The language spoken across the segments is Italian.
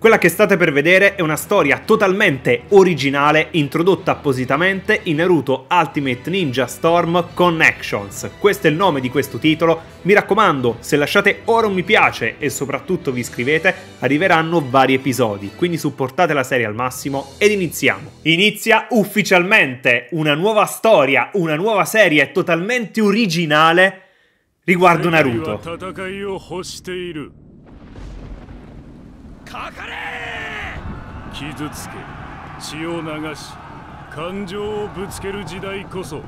Quella che state per vedere è una storia totalmente originale introdotta appositamente in Naruto Ultimate Ninja Storm Connections. Questo è il nome di questo titolo. Mi raccomando, se lasciate ora un mi piace e soprattutto vi iscrivete, arriveranno vari episodi, quindi supportate la serie al massimo ed iniziamo. Inizia ufficialmente una nuova storia, una nuova serie totalmente originale riguardo Naruto. かかれ傷つけ血を流し感情をぶつける時代こそ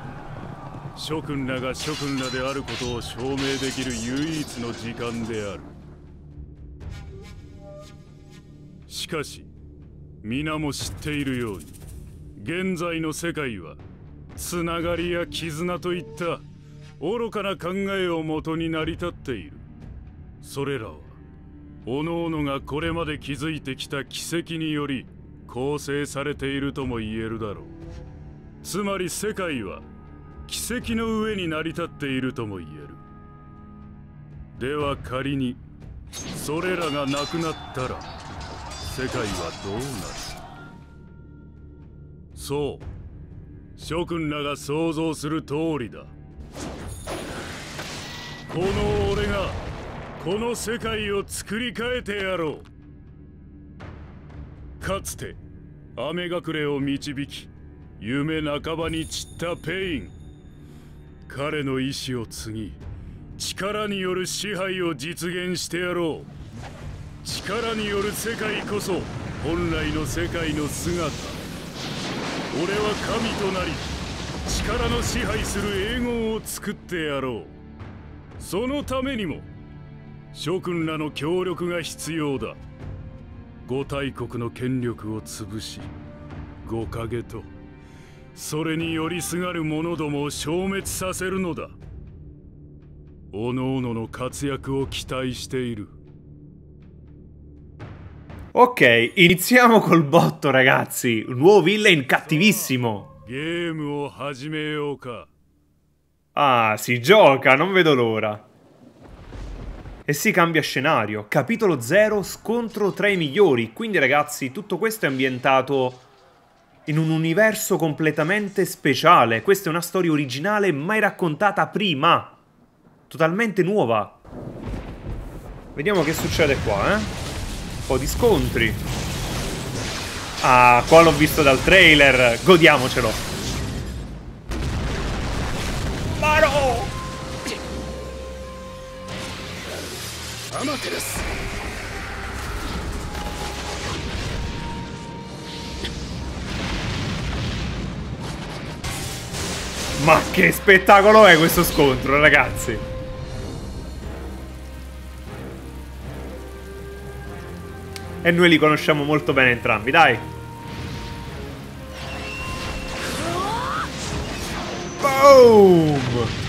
諸君らが諸君らであることを証明できる唯一の時間であるしかし皆も知っているように現在の世界はつながりや絆といった愚かな考えをもとに成り立っているそれらを各々がこれまで築いてきた奇跡により構成されているとも言えるだろうつまり世界は奇跡の上に成り立っているとも言えるでは仮にそれらがなくなったら世界はどうなるそう諸君らが想像する通りだこの俺がこの世界を作り変えてやろうかつて雨隠れを導き夢半ばに散ったペイン彼の意志を継ぎ力による支配を実現してやろう力による世界こそ本来の世界の姿俺は神となり力の支配する英語を作ってやろうそのためにも諸君らの協力が必要だ五大国の権力を潰し五影とそれによりすがる者どもを消滅させるのだおのおのの活躍を期待している Ok, iniziamo col botto ragazzi, un nuovo villain cattivissimo. Ah, si gioca, non vedo l'ora. E si cambia scenario, capitolo 0, scontro tra i migliori, quindi ragazzi tutto questo è ambientato in un universo completamente speciale, questa è una storia originale mai raccontata prima, totalmente nuova. Vediamo che succede qua, eh? Un po' di scontri. Ah, qua l'ho visto dal trailer, godiamocelo. Ma che spettacolo è questo scontro ragazzi E noi li conosciamo molto bene entrambi, dai Boom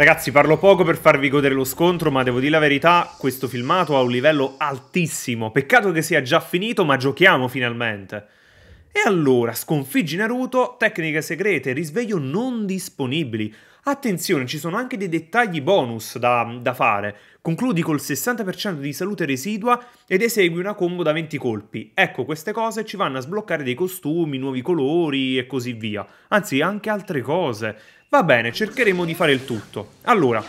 Ragazzi parlo poco per farvi godere lo scontro ma devo dire la verità questo filmato ha un livello altissimo, peccato che sia già finito ma giochiamo finalmente. E allora, sconfiggi Naruto, tecniche segrete, risveglio non disponibili. Attenzione, ci sono anche dei dettagli bonus da, da fare. Concludi col 60% di salute residua ed esegui una combo da 20 colpi. Ecco, queste cose ci vanno a sbloccare dei costumi, nuovi colori e così via. Anzi, anche altre cose. Va bene, cercheremo di fare il tutto. Allora,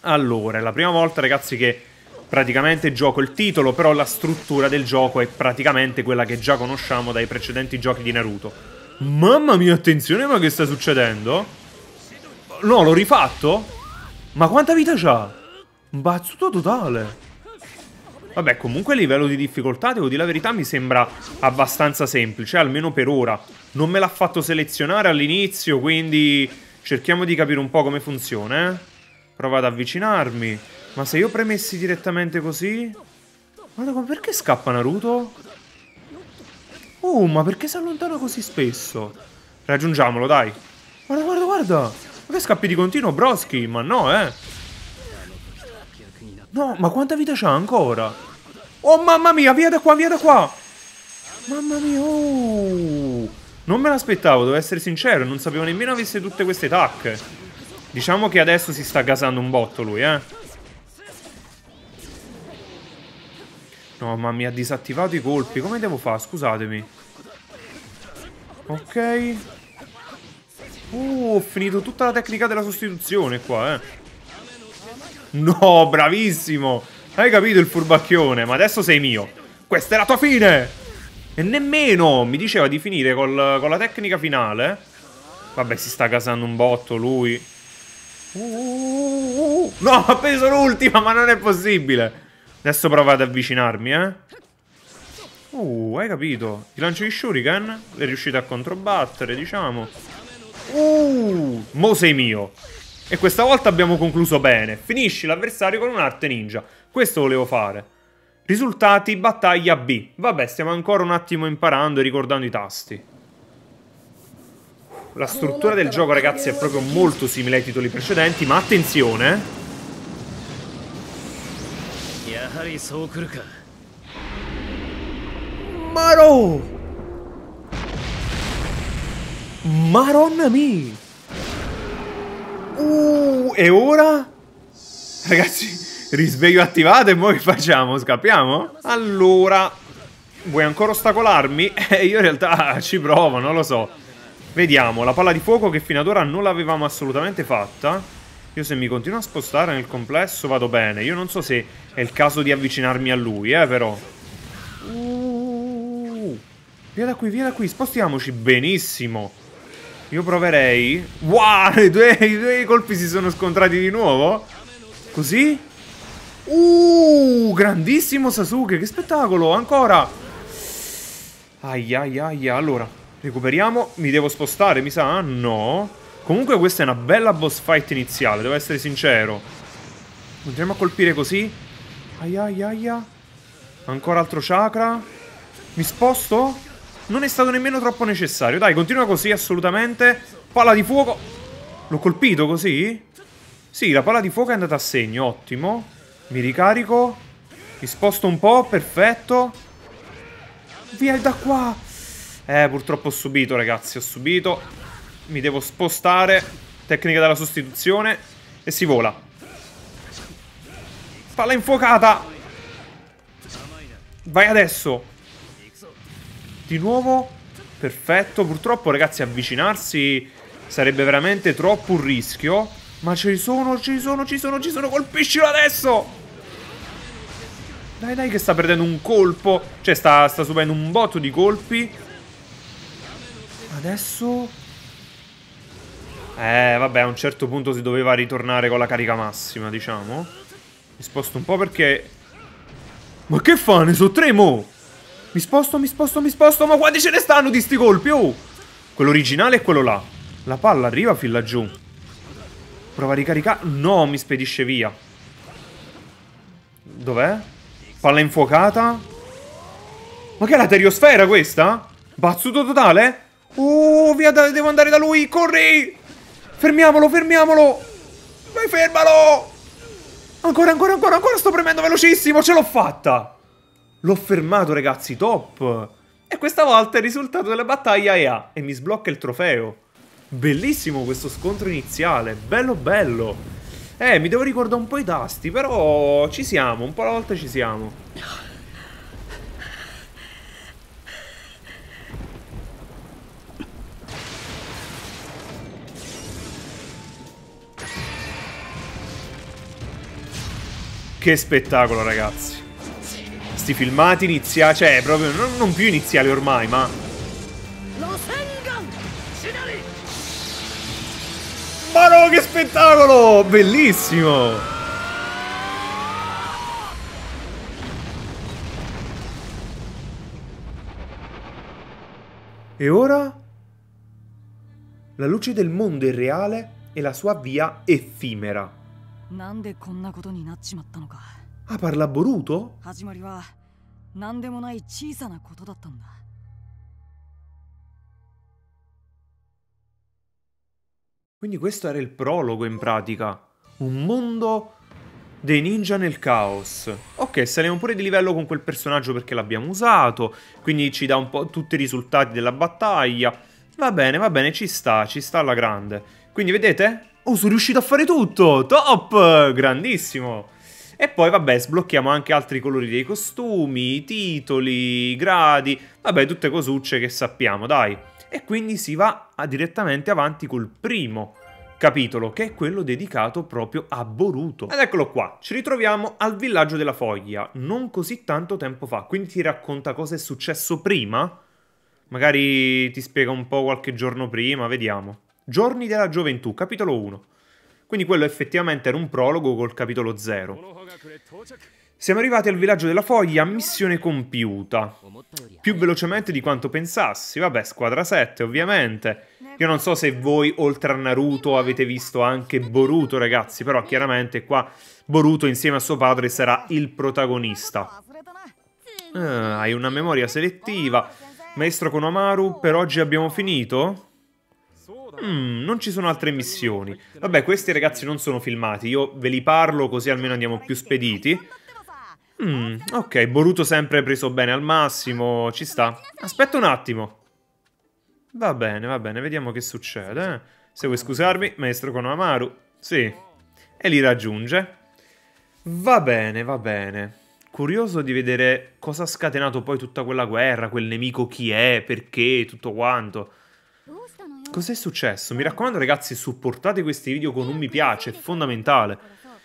allora, è la prima volta ragazzi che praticamente gioco il titolo, però la struttura del gioco è praticamente quella che già conosciamo dai precedenti giochi di Naruto. Mamma mia, attenzione, ma che sta succedendo? No, l'ho rifatto? Ma quanta vita c'ha? Un bazzuto totale. Vabbè, comunque il livello di difficoltà, devo dire la verità, mi sembra abbastanza semplice, almeno per ora. Non me l'ha fatto selezionare all'inizio, quindi cerchiamo di capire un po' come funziona, eh. Provo ad avvicinarmi. Ma se io premessi direttamente così... Guarda, ma perché scappa Naruto? Oh, ma perché si allontana così spesso? Raggiungiamolo, dai. Guarda, guarda, guarda. Perché scappi di continuo, Broschi? Ma no, eh. No, ma quanta vita c'ha ancora? Oh, mamma mia, via da qua, via da qua! Mamma mia, oh! Non me l'aspettavo, devo essere sincero, non sapevo nemmeno avesse tutte queste tacche. Diciamo che adesso si sta gasando un botto lui, eh. No, ma mi ha disattivato i colpi. Come devo fare? Scusatemi. Ok. Uh, ho finito tutta la tecnica della sostituzione qua, eh. No, bravissimo. Hai capito il furbacchione, ma adesso sei mio. Questa è la tua fine. E nemmeno mi diceva di finire col, con la tecnica finale. Vabbè, si sta casando un botto lui. Uh, uh, uh, uh no, ha preso l'ultima, ma non è possibile. Adesso prova ad avvicinarmi, eh. Uh, hai capito. Ti lancio gli shuriken. È riuscito a controbattere, diciamo. Uh, mo sei mio. E questa volta abbiamo concluso bene. Finisci l'avversario con un'arte ninja. Questo volevo fare. Risultati battaglia B. Vabbè, stiamo ancora un attimo imparando e ricordando i tasti. La struttura del gioco, ragazzi, è proprio molto simile ai titoli precedenti, ma attenzione! Eh. Maro! Maronna mi! Uh, e ora? Ragazzi, risveglio attivato e poi facciamo? Scappiamo? Allora, vuoi ancora ostacolarmi? Eh, io in realtà ci provo, non lo so. Vediamo, la palla di fuoco che fino ad ora non l'avevamo assolutamente fatta. Io se mi continuo a spostare nel complesso vado bene. Io non so se è il caso di avvicinarmi a lui, eh, però. Uh, via da qui, via da qui, spostiamoci benissimo. Io proverei... Wow, i due, i due colpi si sono scontrati di nuovo? Così? Uh, grandissimo Sasuke, che spettacolo, ancora! Aia, aia, aia, allora, recuperiamo, mi devo spostare, mi sa? No. Comunque questa è una bella boss fight iniziale, devo essere sincero. Continuiamo a colpire così. Aia, aia, aia. Ancora altro chakra. Mi sposto? non è stato nemmeno troppo necessario. Dai, continua così, assolutamente. Palla di fuoco. L'ho colpito così? Sì, la palla di fuoco è andata a segno, ottimo. Mi ricarico. Mi sposto un po', perfetto. Via da qua. Eh, purtroppo ho subito, ragazzi, ho subito. Mi devo spostare. Tecnica della sostituzione. E si vola. Palla infuocata. Vai adesso di nuovo. Perfetto. Purtroppo, ragazzi, avvicinarsi sarebbe veramente troppo un rischio. Ma ci sono, ci sono, ci sono, ci sono. Colpiscilo adesso! Dai, dai, che sta perdendo un colpo. Cioè, sta, sta subendo un botto di colpi. Adesso... Eh, vabbè, a un certo punto si doveva ritornare con la carica massima, diciamo. Mi sposto un po' perché... Ma che fa? Ne so tre mo'! Mi sposto, mi sposto, mi sposto. Ma quanti ce ne stanno di sti colpi? Oh! Quello originale e quello là. La palla arriva fin laggiù. Prova a ricaricare. No, mi spedisce via. Dov'è? Palla infuocata. Ma che è la teriosfera questa? Bazzuto totale? Oh, via, da, devo andare da lui. Corri! Fermiamolo, fermiamolo! Vai, fermalo! Ancora, ancora, ancora, ancora sto premendo velocissimo. Ce l'ho fatta! L'ho fermato, ragazzi, top! E questa volta il risultato della battaglia è A, e mi sblocca il trofeo. Bellissimo questo scontro iniziale, bello bello! Eh, mi devo ricordare un po' i tasti, però ci siamo, un po' alla volta ci siamo. Che spettacolo, ragazzi! sti filmati iniziali, cioè proprio non, non più iniziali ormai, ma... Ma no, che spettacolo! Bellissimo! E ora? La luce del mondo irreale e la sua via effimera. なんでこんなことになっちまったのか。Ah, parla Boruto? Quindi questo era il prologo in pratica. Un mondo dei ninja nel caos. Ok, saliamo pure di livello con quel personaggio perché l'abbiamo usato, quindi ci dà un po' tutti i risultati della battaglia. Va bene, va bene, ci sta, ci sta alla grande. Quindi vedete? Oh, sono riuscito a fare tutto! Top! Grandissimo! E poi, vabbè, sblocchiamo anche altri colori dei costumi, i titoli, i gradi, vabbè, tutte cosucce che sappiamo, dai. E quindi si va direttamente avanti col primo capitolo, che è quello dedicato proprio a Boruto. Ed eccolo qua, ci ritroviamo al villaggio della foglia, non così tanto tempo fa, quindi ti racconta cosa è successo prima? Magari ti spiega un po' qualche giorno prima, vediamo. Giorni della gioventù, capitolo 1. Quindi quello effettivamente era un prologo col capitolo 0. Siamo arrivati al villaggio della foglia, missione compiuta. Più velocemente di quanto pensassi. Vabbè, squadra 7, ovviamente. Io non so se voi, oltre a Naruto, avete visto anche Boruto, ragazzi. Però, chiaramente, qua Boruto, insieme a suo padre, sarà il protagonista. Ah, hai una memoria selettiva. Maestro Konomaru, per oggi abbiamo finito? Mmm, non ci sono altre missioni. Vabbè, questi ragazzi non sono filmati, io ve li parlo così almeno andiamo più spediti. Mm, ok, Boruto sempre preso bene al massimo, ci sta. Aspetta un attimo. Va bene, va bene, vediamo che succede. Eh. Se vuoi scusarmi, maestro Konohamaru. Sì. E li raggiunge. Va bene, va bene. Curioso di vedere cosa ha scatenato poi tutta quella guerra, quel nemico chi è, perché, tutto quanto. Cos'è successo? Mi raccomando ragazzi, supportate questi video con un mi piace, è fondamentale.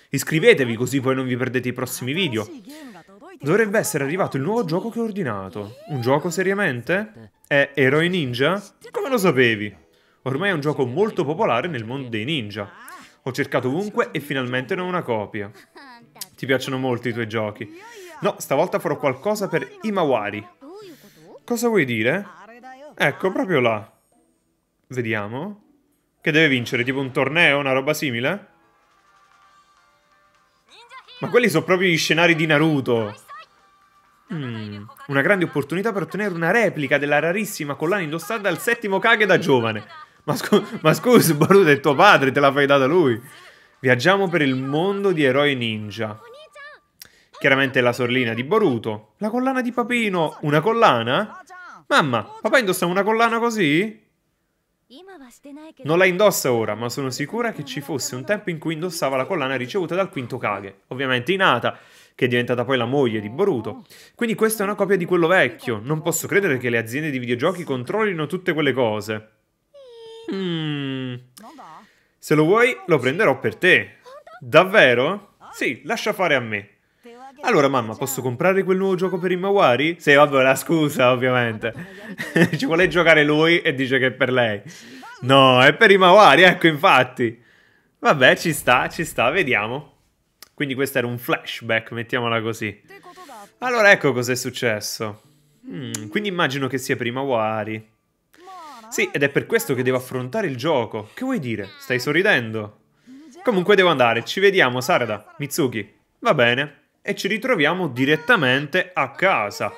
Iscrivetevi così poi non vi perdete i prossimi video. Dovrebbe essere arrivato il nuovo gioco che ho ordinato. Un gioco seriamente? È Eroi Ninja? Come lo sapevi? Ormai è un gioco molto popolare nel mondo dei ninja. Ho cercato ovunque e finalmente ne ho una copia. Ti piacciono molto i tuoi giochi. No, stavolta farò qualcosa per Imawari. Cosa vuoi dire? Ecco, proprio là. Vediamo. Che deve vincere, tipo un torneo, una roba simile? Ma quelli sono proprio gli scenari di Naruto. Mm, una grande opportunità per ottenere una replica della rarissima collana indossata dal settimo Kage da giovane. Ma, scu ma scusa, Baruto è tuo padre, te la fai data lui. Viaggiamo per il mondo di eroi ninja. Chiaramente la sorellina di Boruto. La collana di Papino. Una collana? Mamma, papà indossa una collana così? Non la indossa ora, ma sono sicura che ci fosse un tempo in cui indossava la collana ricevuta dal quinto Kage, ovviamente Inata, che è diventata poi la moglie di Boruto. Quindi questa è una copia di quello vecchio. Non posso credere che le aziende di videogiochi controllino tutte quelle cose. Mm. Se lo vuoi, lo prenderò per te. Davvero? Sì, lascia fare a me. Allora mamma, posso comprare quel nuovo gioco per i Mawari? Sì, vabbè, la scusa ovviamente. Ci vuole giocare lui e dice che è per lei. No, è per i Mawari, ecco infatti. Vabbè, ci sta, ci sta, vediamo. Quindi questo era un flashback, mettiamola così. Allora ecco cos'è successo. Mm, quindi immagino che sia per i Mawari. Sì, ed è per questo che devo affrontare il gioco. Che vuoi dire? Stai sorridendo? Comunque devo andare, ci vediamo, Sarada. Mitsuki. Va bene e ci ritroviamo direttamente a casa.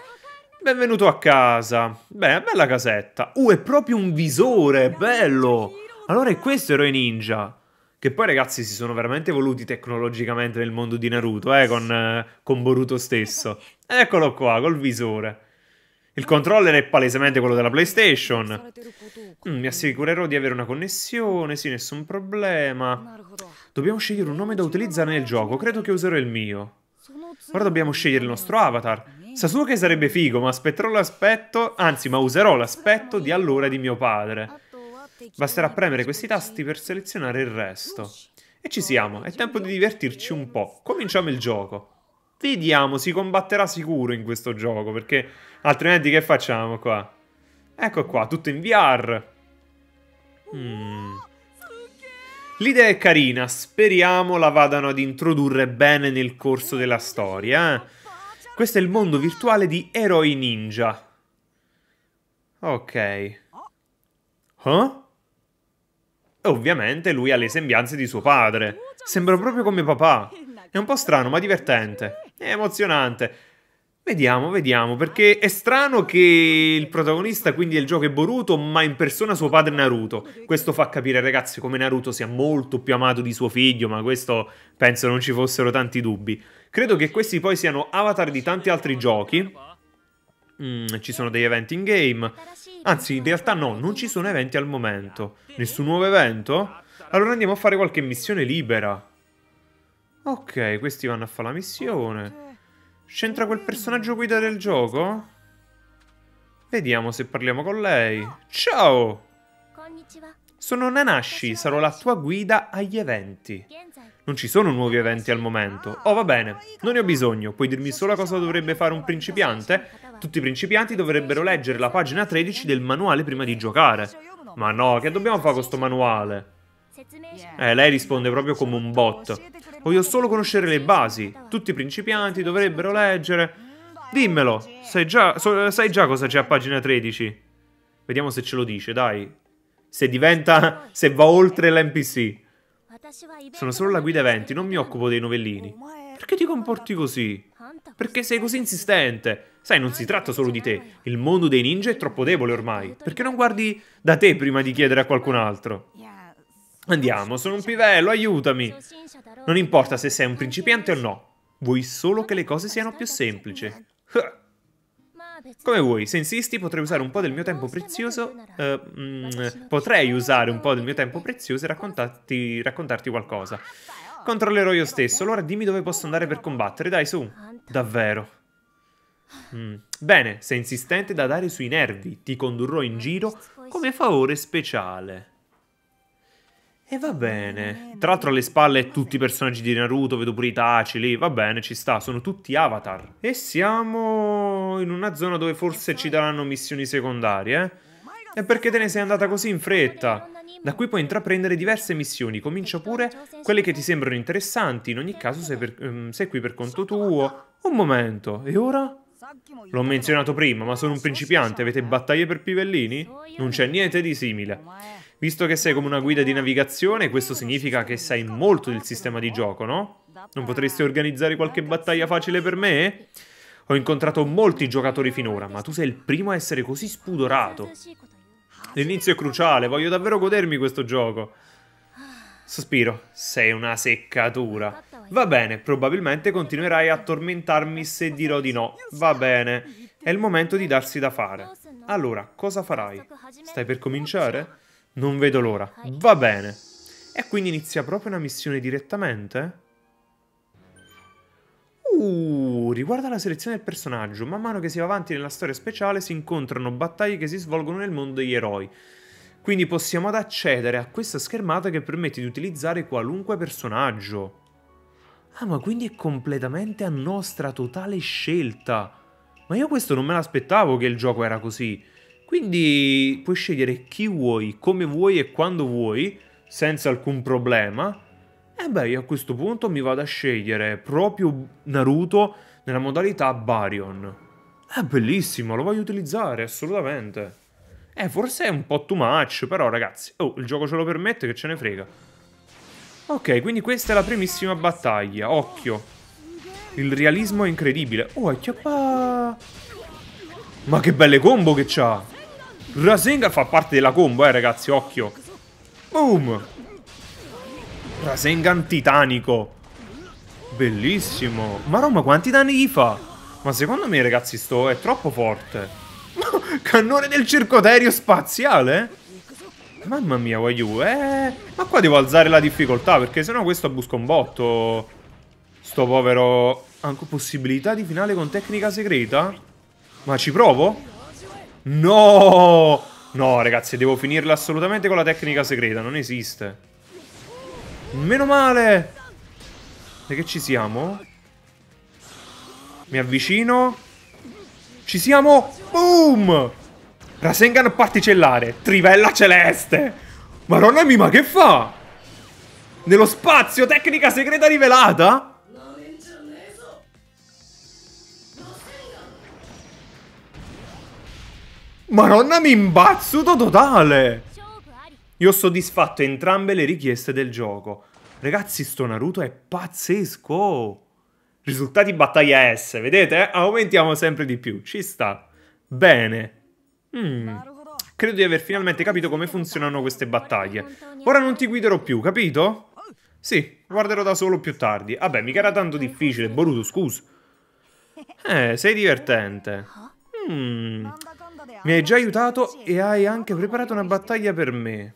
Benvenuto a casa. Beh, bella casetta. Uh, è proprio un visore, bello. Allora è questo eroe ninja. Che poi ragazzi si sono veramente evoluti tecnologicamente nel mondo di Naruto, eh, con, eh, con Boruto stesso. Eccolo qua, col visore. Il controller è palesemente quello della PlayStation. Mm, mi assicurerò di avere una connessione, sì, nessun problema. Dobbiamo scegliere un nome da utilizzare nel gioco, credo che userò il mio. Ora dobbiamo scegliere il nostro avatar. Sasuke sarebbe figo, ma aspetterò l'aspetto... Anzi, ma userò l'aspetto di allora di mio padre. Basterà premere questi tasti per selezionare il resto. E ci siamo, è tempo di divertirci un po'. Cominciamo il gioco. Vediamo, si combatterà sicuro in questo gioco, perché altrimenti che facciamo qua? Ecco qua, tutto in VR. Mmm... L'idea è carina, speriamo la vadano ad introdurre bene nel corso della storia. Eh. Questo è il mondo virtuale di Eroi Ninja. Ok. Huh? Ovviamente lui ha le sembianze di suo padre. Sembra proprio come papà. È un po' strano, ma divertente. È emozionante. Vediamo, vediamo, perché è strano che il protagonista quindi del gioco è Boruto, ma in persona suo padre Naruto. Questo fa capire, ragazzi, come Naruto sia molto più amato di suo figlio, ma questo penso non ci fossero tanti dubbi. Credo che questi poi siano avatar di tanti altri giochi. Mm, ci sono degli eventi in game. Anzi, in realtà no, non ci sono eventi al momento. Nessun nuovo evento? Allora andiamo a fare qualche missione libera. Ok, questi vanno a fare la missione. C'entra quel personaggio guida del gioco? Vediamo se parliamo con lei. Ciao! Sono Nanashi, sarò la tua guida agli eventi. Non ci sono nuovi eventi al momento. Oh, va bene, non ne ho bisogno. Puoi dirmi solo cosa dovrebbe fare un principiante? Tutti i principianti dovrebbero leggere la pagina 13 del manuale prima di giocare. Ma no, che dobbiamo fare con questo manuale? Eh, lei risponde proprio come un bot. Voglio solo conoscere le basi. Tutti i principianti dovrebbero leggere. Dimmelo. Sai già, so, sai già cosa c'è a pagina 13. Vediamo se ce lo dice, dai. Se diventa... se va oltre l'NPC. Sono solo la guida eventi, non mi occupo dei novellini. Perché ti comporti così? Perché sei così insistente? Sai, non si tratta solo di te. Il mondo dei ninja è troppo debole ormai. Perché non guardi da te prima di chiedere a qualcun altro? Andiamo, sono un pivello, aiutami! Non importa se sei un principiante o no, vuoi solo che le cose siano più semplici. Come vuoi, se insisti potrei usare un po' del mio tempo prezioso. Eh, mh, mm, potrei usare un po' del mio tempo prezioso e raccontarti, raccontarti qualcosa. Controllerò io stesso, allora dimmi dove posso andare per combattere, dai su. Davvero. Mm. Bene, sei insistente da dare sui nervi, ti condurrò in giro come favore speciale. E va bene. Tra l'altro alle spalle tutti i personaggi di Naruto, vedo pure Itachi lì, va bene, ci sta, sono tutti avatar. E siamo in una zona dove forse ci daranno missioni secondarie. Eh? E perché te ne sei andata così in fretta? Da qui puoi intraprendere diverse missioni, comincia pure quelle che ti sembrano interessanti, in ogni caso sei, per, um, sei qui per conto tuo. Un momento, e ora? L'ho menzionato prima, ma sono un principiante, avete battaglie per pivellini? Non c'è niente di simile. Visto che sei come una guida di navigazione, questo significa che sai molto del sistema di gioco, no? Non potresti organizzare qualche battaglia facile per me? Ho incontrato molti giocatori finora, ma tu sei il primo a essere così spudorato. L'inizio è cruciale, voglio davvero godermi questo gioco. Sospiro, sei una seccatura. Va bene, probabilmente continuerai a tormentarmi se dirò di no. Va bene, è il momento di darsi da fare. Allora, cosa farai? Stai per cominciare? Non vedo l'ora. Va bene. E quindi inizia proprio una missione direttamente? Uh, riguarda la selezione del personaggio, man mano che si va avanti nella storia speciale si incontrano battaglie che si svolgono nel mondo degli eroi. Quindi possiamo ad accedere a questa schermata che permette di utilizzare qualunque personaggio. Ah, ma quindi è completamente a nostra totale scelta. Ma io questo non me l'aspettavo che il gioco era così. Quindi puoi scegliere chi vuoi, come vuoi e quando vuoi, senza alcun problema. E beh, io a questo punto mi vado a scegliere proprio Naruto nella modalità Barion. È bellissimo, lo voglio utilizzare, assolutamente. Eh, forse è un po' too much, però ragazzi, oh, il gioco ce lo permette, che ce ne frega. Ok, quindi questa è la primissima battaglia, occhio. Il realismo è incredibile. Oh, è chiappa... Ma che belle combo che c'ha! Rasengan fa parte della combo, eh, ragazzi, occhio. Boom! Rasengan titanico. Bellissimo. Ma Roma, quanti danni gli fa? Ma secondo me, ragazzi, sto è troppo forte. Cannone del circoterio spaziale? Mamma mia, Wayu, eh... Ma qua devo alzare la difficoltà, perché sennò questo busca un botto. Sto povero... Anche possibilità di finale con tecnica segreta? Ma ci provo? No! No, ragazzi, devo finirla assolutamente con la tecnica segreta. Non esiste. Meno male! E che ci siamo? Mi avvicino. Ci siamo! Boom! Rasengan particellare. Trivella celeste. Madonna mia, ma che fa? Nello spazio, tecnica segreta rivelata? Maronna mi imbazzuto totale! Io ho soddisfatto entrambe le richieste del gioco. Ragazzi, sto Naruto è pazzesco! Risultati battaglia S, vedete? Aumentiamo sempre di più, ci sta. Bene. Mm. Credo di aver finalmente capito come funzionano queste battaglie. Ora non ti guiderò più, capito? Sì, guarderò da solo più tardi. Vabbè, mica era tanto difficile, Boruto, scusa. Eh, sei divertente. Mmm... Mi hai già aiutato e hai anche preparato una battaglia per me.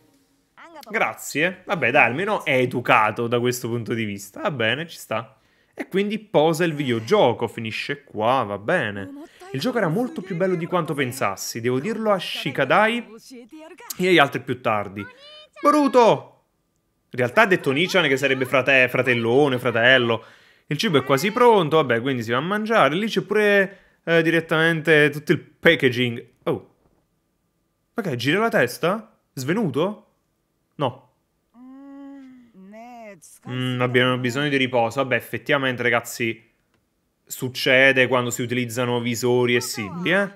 Grazie. Vabbè, dai, almeno è educato da questo punto di vista. Va bene, ci sta. E quindi posa il videogioco, finisce qua, va bene. Il gioco era molto più bello di quanto pensassi, devo dirlo a Shikadai e agli altri più tardi. Bruto! In realtà ha detto Nichan che sarebbe frate fratellone, fratello. Il cibo è quasi pronto, vabbè, quindi si va a mangiare. Lì c'è pure eh, direttamente tutto il packaging. Oh. Ma gira la testa? Svenuto? No. Mm, mm abbiamo bisogno di riposo. Vabbè, effettivamente, ragazzi, succede quando si utilizzano visori e simili, eh?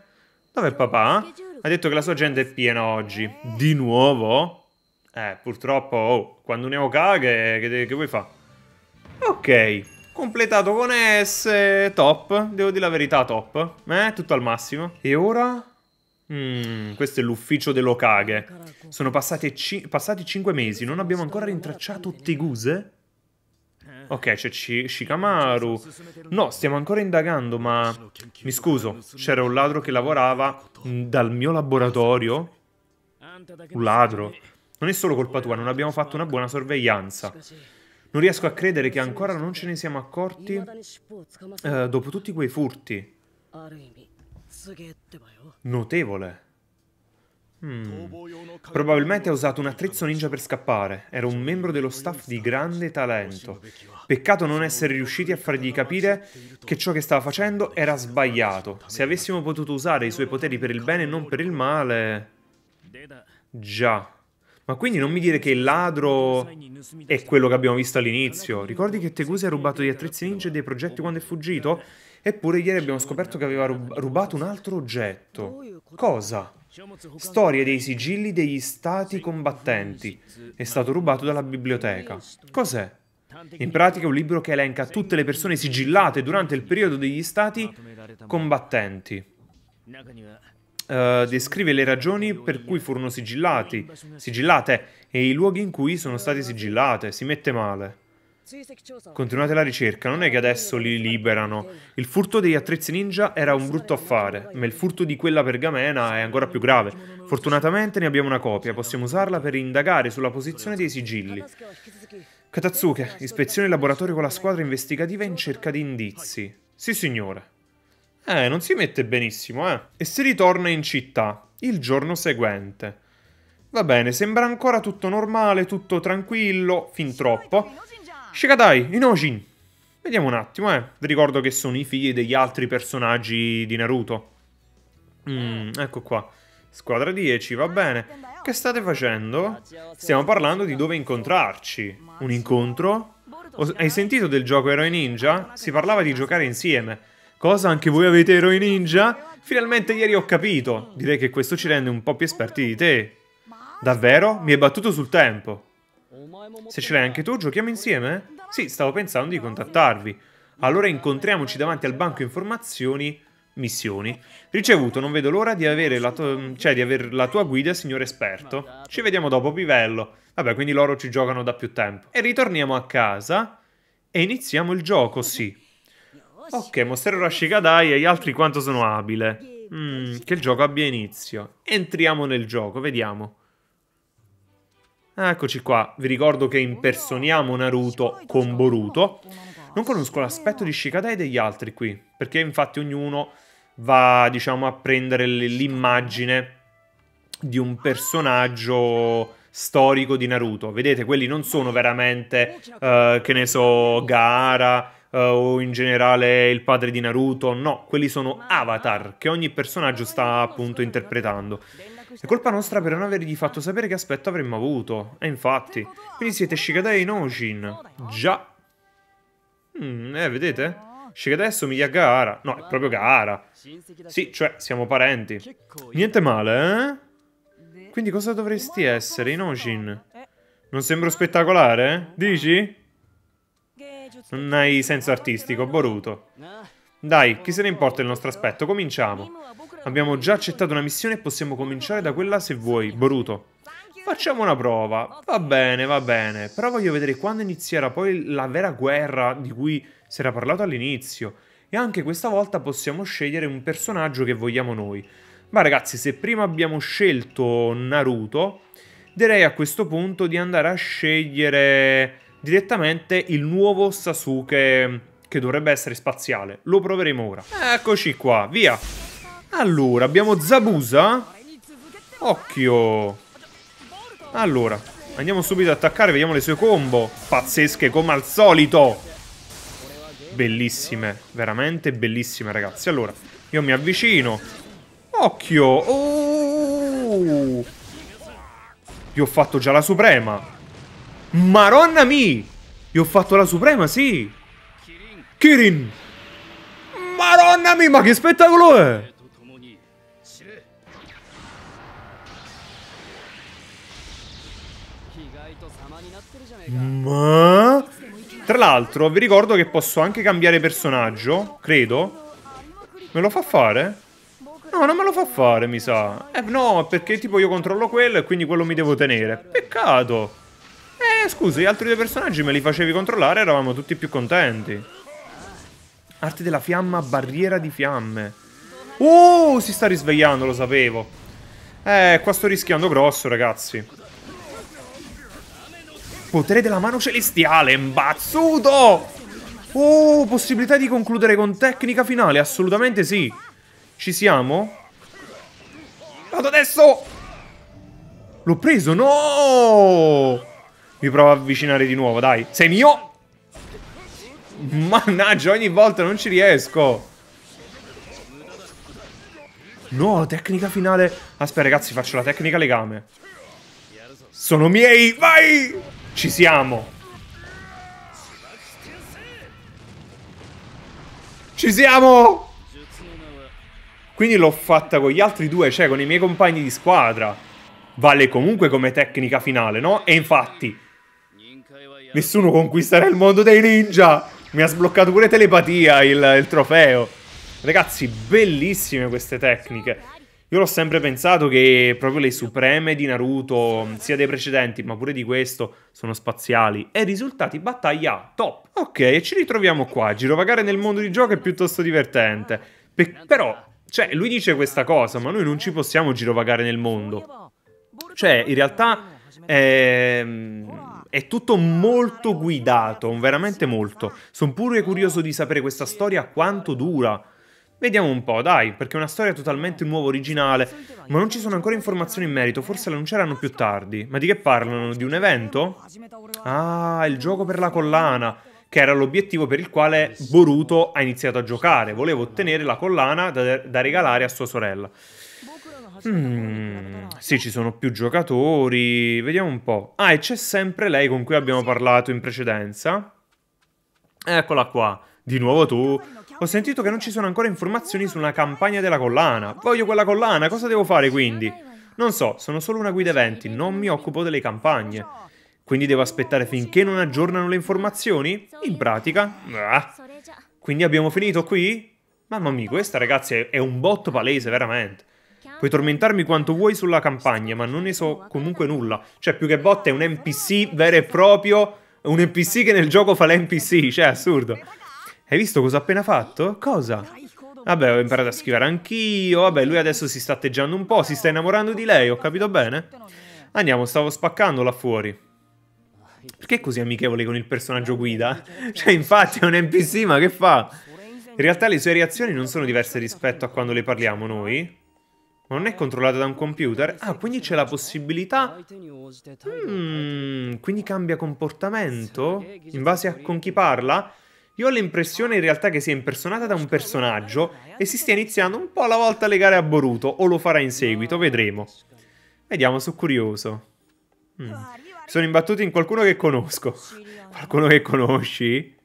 Dov'è papà? Ha detto che la sua gente è piena oggi. Eh. Di nuovo? Eh, purtroppo, oh, quando ne ho caghe, che, che vuoi fare? Ok, completato con S, top. Devo dire la verità, top. Eh, tutto al massimo. E ora? Mm, questo è l'ufficio dell'Okage. Sono ci- passati cinque mesi, non abbiamo ancora rintracciato Teguse? Eh. Ok, c'è Shikamaru. No, stiamo ancora indagando, ma... Mi scuso, c'era un ladro che lavorava dal mio laboratorio? Un ladro? Non è solo colpa tua, non abbiamo fatto una buona sorveglianza. Non riesco a credere che ancora non ce ne siamo accorti eh, dopo tutti quei furti. Notevole. Hmm. Probabilmente ha usato un attrezzo ninja per scappare. Era un membro dello staff di grande talento. Peccato non essere riusciti a fargli capire che ciò che stava facendo era sbagliato. Se avessimo potuto usare i suoi poteri per il bene e non per il male... Già. Ma quindi non mi dire che il ladro è quello che abbiamo visto all'inizio. Ricordi che Tegusi ha rubato gli attrezzi ninja e dei progetti quando è fuggito? Eppure ieri abbiamo scoperto che aveva rubato un altro oggetto. Cosa? Storie dei sigilli degli stati combattenti. È stato rubato dalla biblioteca. Cos'è? In pratica è un libro che elenca tutte le persone sigillate durante il periodo degli stati combattenti. Uh, descrive le ragioni per cui furono sigillati, sigillate e i luoghi in cui sono state sigillate. Si mette male. Continuate la ricerca, non è che adesso li liberano. Il furto degli attrezzi ninja era un brutto affare, ma il furto di quella pergamena è ancora più grave. Fortunatamente ne abbiamo una copia, possiamo usarla per indagare sulla posizione dei sigilli. Katatsuke, ispezione laboratorio con la squadra investigativa in cerca di indizi. Sì, signore. Eh, non si mette benissimo, eh. E si ritorna in città, il giorno seguente. Va bene, sembra ancora tutto normale, tutto tranquillo, fin troppo. Shikadai, Inoshin. Vediamo un attimo, eh. Vi ricordo che sono i figli degli altri personaggi di Naruto. Mm, ecco qua. Squadra 10, va bene. Che state facendo? Stiamo parlando di dove incontrarci. Un incontro? Hai sentito del gioco Eroi Ninja? Si parlava di giocare insieme. Cosa? Anche voi avete Eroi Ninja? Finalmente ieri ho capito. Direi che questo ci rende un po' più esperti di te. Davvero? Mi hai battuto sul tempo. Se ce l'hai anche tu, giochiamo insieme? Sì, stavo pensando di contattarvi. Allora incontriamoci davanti al banco informazioni missioni. Ricevuto, non vedo l'ora di avere la, to- cioè, di aver la tua guida, signor esperto. Ci vediamo dopo, Pivello. Vabbè, quindi loro ci giocano da più tempo. E ritorniamo a casa e iniziamo il gioco, sì. Ok, mostrerò a Shikadai e gli altri quanto sono abile. Mm, che il gioco abbia inizio. Entriamo nel gioco, vediamo. Eccoci qua, vi ricordo che impersoniamo Naruto con Boruto. Non conosco l'aspetto di Shikadai degli altri qui, perché infatti ognuno va, diciamo, a prendere l'immagine di un personaggio storico di Naruto. Vedete, quelli non sono veramente, uh, che ne so, Gaara uh, eh, o in generale il padre di Naruto, no, quelli sono avatar che ogni personaggio sta appunto interpretando. È colpa nostra per non avergli fatto sapere che aspetto avremmo avuto. E infatti. Quindi siete Shikadai e Noshin. Già. Mm, eh, vedete? Shikadai assomiglia a Gaara. No, è proprio Gaara. Sì, cioè, siamo parenti. Niente male, eh? Quindi cosa dovresti essere, Inoshin? Non sembro spettacolare? Dici? Non hai senso artistico, Boruto. Dai, chi se ne importa il nostro aspetto, cominciamo. Abbiamo già accettato una missione e possiamo cominciare da quella se vuoi, Boruto. Facciamo una prova. Va bene, va bene. Però voglio vedere quando inizierà poi la vera guerra di cui si era parlato all'inizio. E anche questa volta possiamo scegliere un personaggio che vogliamo noi. Ma ragazzi, se prima abbiamo scelto Naruto, direi a questo punto di andare a scegliere direttamente il nuovo Sasuke che dovrebbe essere spaziale. Lo proveremo ora. Eccoci qua, via. Allora, abbiamo Zabusa. Occhio. Allora, andiamo subito ad attaccare, vediamo le sue combo. Pazzesche come al solito. Bellissime, veramente bellissime ragazzi. Allora, io mi avvicino. Occhio. Oh. Io ho fatto già la suprema. Maronna mi! Io ho fatto la suprema, sì! Kirin! Madonna mia, ma che spettacolo è! Ma... Tra l'altro, vi ricordo che posso anche cambiare personaggio, credo. Me lo fa fare? No, non me lo fa fare, mi sa. Eh, no, perché tipo io controllo quello e quindi quello mi devo tenere. Peccato. Eh, scusa, gli altri due personaggi me li facevi controllare e eravamo tutti più contenti. Arte della fiamma, barriera di fiamme. Oh, si sta risvegliando, lo sapevo. Eh, qua sto rischiando grosso, ragazzi. Potere della mano celestiale, imbazzuto! Oh, possibilità di concludere con tecnica finale, assolutamente sì. Ci siamo? Vado adesso! L'ho preso, no! Mi provo a avvicinare di nuovo, dai. Sei mio! Mannaggia, ogni volta non ci riesco. No, tecnica finale. Aspetta, ragazzi, faccio la tecnica legame. Sono miei, vai! Ci siamo. Ci siamo! Quindi l'ho fatta con gli altri due, cioè con i miei compagni di squadra. Vale comunque come tecnica finale, no? E infatti... Nessuno conquisterà il mondo dei ninja! Mi ha sbloccato pure telepatia il, il trofeo. Ragazzi, bellissime queste tecniche. Io l'ho sempre pensato che proprio le supreme di Naruto, sia dei precedenti ma pure di questo, sono spaziali. E risultati battaglia top. Ok, e ci ritroviamo qua. Girovagare nel mondo di gioco è piuttosto divertente. Pe però, cioè, lui dice questa cosa, ma noi non ci possiamo girovagare nel mondo. Cioè, in realtà... Ehm è tutto molto guidato, veramente molto. Sono pure curioso di sapere questa storia quanto dura. Vediamo un po', dai, perché è una storia totalmente nuova, originale, ma non ci sono ancora informazioni in merito, forse l'annunceranno più tardi. Ma di che parlano? Di un evento? Ah, il gioco per la collana, che era l'obiettivo per il quale Boruto ha iniziato a giocare. Voleva ottenere la collana da, da regalare a sua sorella. Mm, sì, ci sono più giocatori. Vediamo un po'. Ah, e c'è sempre lei con cui abbiamo parlato in precedenza. Eccola qua. Di nuovo tu. Ho sentito che non ci sono ancora informazioni sulla campagna della collana. Voglio quella collana, cosa devo fare quindi? Non so, sono solo una guida eventi, non mi occupo delle campagne. Quindi devo aspettare finché non aggiornano le informazioni? In pratica? Ah. Quindi abbiamo finito qui? Mamma mia, questa ragazza è un botto palese, veramente. Puoi tormentarmi quanto vuoi sulla campagna, ma non ne so comunque nulla. Cioè, più che botte è un NPC vero e proprio, un NPC che nel gioco fa l'NPC, cioè, assurdo. Hai visto cosa ho appena fatto? Cosa? Vabbè, ho imparato a scrivere anch'io, vabbè, lui adesso si sta atteggiando un po', si sta innamorando di lei, ho capito bene? Andiamo, stavo spaccando là fuori. Perché è così amichevole con il personaggio guida? Cioè, infatti è un NPC, ma che fa? In realtà le sue reazioni non sono diverse rispetto a quando le parliamo noi non è controllata da un computer? Ah, quindi c'è la possibilità... Mm, quindi cambia comportamento? In base a con chi parla? Io ho l'impressione in realtà che sia impersonata da un personaggio e si stia iniziando un po' alla volta a legare a Boruto, o lo farà in seguito, vedremo. Vediamo, sono curioso. Mm. Sono imbattuto in qualcuno che conosco. Qualcuno che conosci?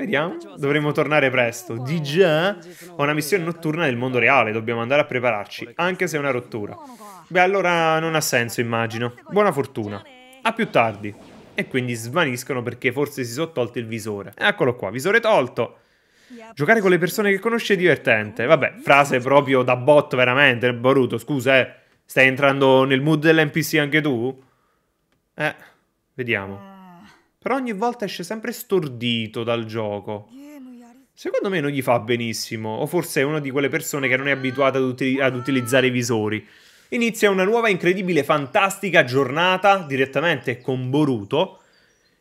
Vediamo, dovremo tornare presto. Di già eh? ho una missione notturna nel mondo reale, dobbiamo andare a prepararci, anche se è una rottura. Beh, allora non ha senso, immagino. Buona fortuna. A più tardi. E quindi svaniscono perché forse si sono tolti il visore. Eccolo qua, visore tolto. Giocare con le persone che conosci è divertente. Vabbè, frase proprio da bot, veramente. Boruto, scusa, eh. Stai entrando nel mood dell'NPC anche tu? Eh, vediamo. Però ogni volta esce sempre stordito dal gioco. Secondo me non gli fa benissimo, o forse è una di quelle persone che non è abituata ad, uti ad utilizzare i visori. Inizia una nuova incredibile, fantastica giornata direttamente con Boruto.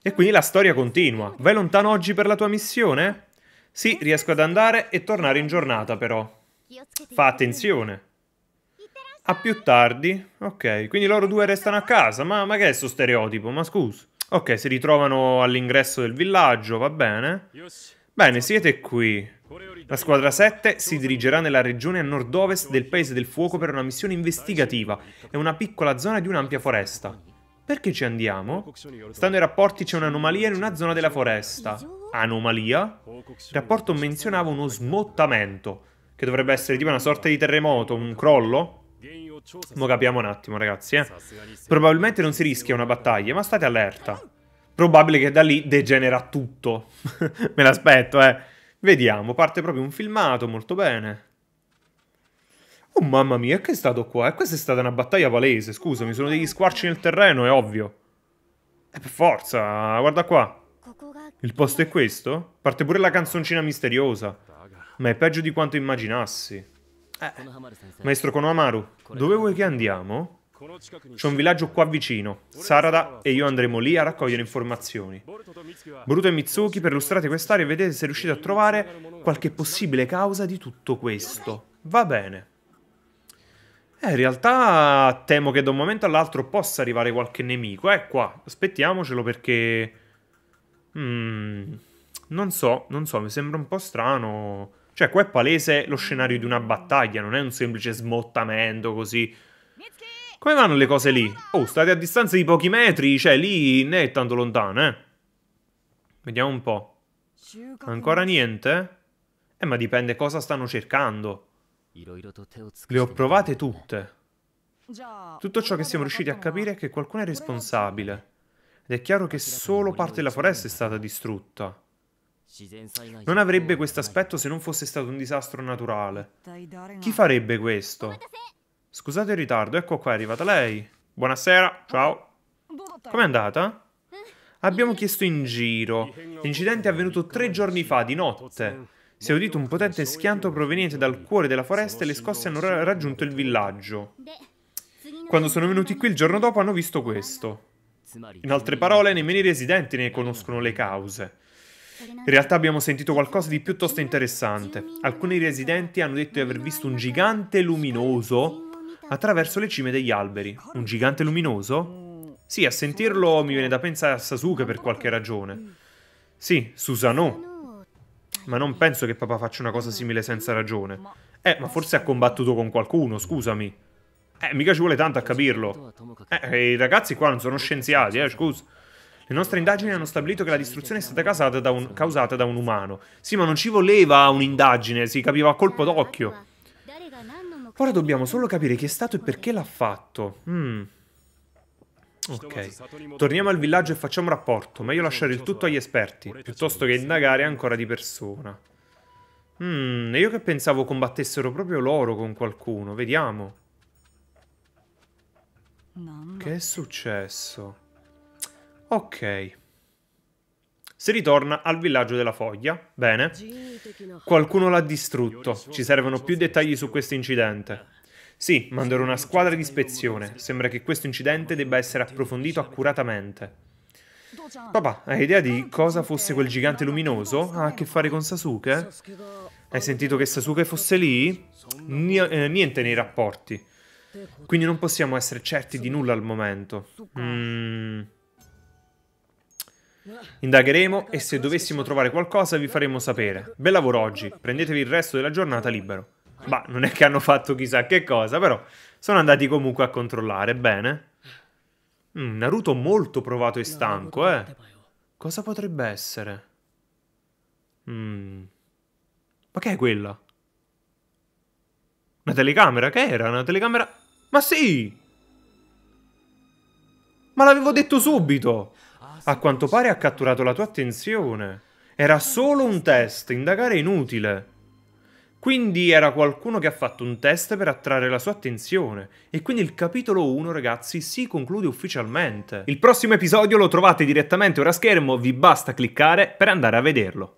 E quindi la storia continua. Vai lontano oggi per la tua missione? Sì, riesco ad andare e tornare in giornata però. Fa attenzione. A più tardi? Ok, quindi loro due restano a casa. Ma, ma che è sto stereotipo? Ma scusa. Ok, si ritrovano all'ingresso del villaggio, va bene. Bene, siete qui. La squadra 7 si dirigerà nella regione a nord-ovest del Paese del Fuoco per una missione investigativa È una piccola zona di un'ampia foresta. Perché ci andiamo? Stando ai rapporti c'è un'anomalia in una zona della foresta. Anomalia? Il rapporto menzionava uno smottamento, che dovrebbe essere tipo una sorta di terremoto, un crollo? Mo capiamo un attimo, ragazzi, eh. Probabilmente non si rischia una battaglia, ma state allerta. Probabile che da lì degenera tutto. Me l'aspetto, eh. Vediamo, parte proprio un filmato, molto bene. Oh mamma mia, che è stato qua? E eh, questa è stata una battaglia palese, scusami, sono degli squarci nel terreno, è ovvio. E eh, per forza, guarda qua. Il posto è questo? Parte pure la canzoncina misteriosa. Ma è peggio di quanto immaginassi. Eh. Maestro Konohamaru, dove vuoi che andiamo? C'è un villaggio qua vicino. Sarada e io andremo lì a raccogliere informazioni. Boruto e Mitsuki, per illustrare quest'area e vedete se riuscite a trovare qualche possibile causa di tutto questo. Va bene. Eh, in realtà temo che da un momento all'altro possa arrivare qualche nemico. Eh, qua. Aspettiamocelo perché... Mm, non so, non so, mi sembra un po' strano cioè, qua è palese lo scenario di una battaglia, non è un semplice smottamento così. Come vanno le cose lì? Oh, state a distanza di pochi metri, cioè lì non è tanto lontano, eh. Vediamo un po'. Ancora niente? Eh, ma dipende cosa stanno cercando. Le ho provate tutte. Tutto ciò che siamo riusciti a capire è che qualcuno è responsabile. Ed è chiaro che solo parte della foresta è stata distrutta. Non avrebbe questo aspetto se non fosse stato un disastro naturale. Chi farebbe questo? Scusate il ritardo, ecco qua è arrivata lei. Buonasera, ciao. Com'è andata? Eh, Abbiamo chiesto in giro. L'incidente è avvenuto tre giorni fa, di notte. Si è udito un potente schianto proveniente dal cuore della foresta e le scosse hanno ra raggiunto il villaggio. Quando sono venuti qui il giorno dopo hanno visto questo. In altre parole, nemmeno i residenti ne conoscono le cause. In realtà abbiamo sentito qualcosa di piuttosto interessante. Alcuni residenti hanno detto di aver visto un gigante luminoso attraverso le cime degli alberi. Un gigante luminoso? Sì, a sentirlo mi viene da pensare a Sasuke per qualche ragione. Sì, Susanoo. Ma non penso che papà faccia una cosa simile senza ragione. Eh, ma forse ha combattuto con qualcuno, scusami. Eh, mica ci vuole tanto a capirlo. Eh, i ragazzi qua non sono scienziati, eh, scusa. Le nostre indagini hanno stabilito che la distruzione è stata causata da un, causata da un umano. Sì, ma non ci voleva un'indagine, si capiva a colpo d'occhio. Ora dobbiamo solo capire chi è stato e perché l'ha fatto. Mm. Ok, torniamo al villaggio e facciamo rapporto. Meglio lasciare il tutto agli esperti, piuttosto che indagare ancora di persona. Mmm, io che pensavo combattessero proprio loro con qualcuno. Vediamo. Che è successo? Ok. Si ritorna al villaggio della foglia. Bene. Qualcuno l'ha distrutto. Ci servono più dettagli su questo incidente. Sì, manderò una squadra di ispezione. Sembra che questo incidente debba essere approfondito accuratamente. Papà, hai idea di cosa fosse quel gigante luminoso? Ha a che fare con Sasuke? Hai sentito che Sasuke fosse lì? Eh, niente nei rapporti. Quindi non possiamo essere certi di nulla al momento. Mmm... Indagheremo e se dovessimo trovare qualcosa vi faremo sapere. Bel lavoro oggi, prendetevi il resto della giornata libero. Bah, non è che hanno fatto chissà che cosa, però sono andati comunque a controllare, bene? Mm, Naruto molto provato e stanco, eh. Oh. Cosa potrebbe essere? Mm. Ma che è quella? Una telecamera? Che era? Una telecamera? Ma sì! Ma l'avevo detto subito! A quanto pare ha catturato la tua attenzione. Era solo un test, indagare è inutile. Quindi era qualcuno che ha fatto un test per attrarre la sua attenzione. E quindi il capitolo 1, ragazzi, si conclude ufficialmente. Il prossimo episodio lo trovate direttamente ora a schermo, vi basta cliccare per andare a vederlo.